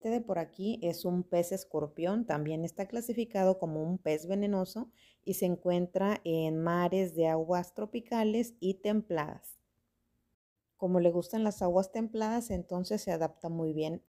Este de por aquí es un pez escorpión, también está clasificado como un pez venenoso y se encuentra en mares de aguas tropicales y templadas. Como le gustan las aguas templadas, entonces se adapta muy bien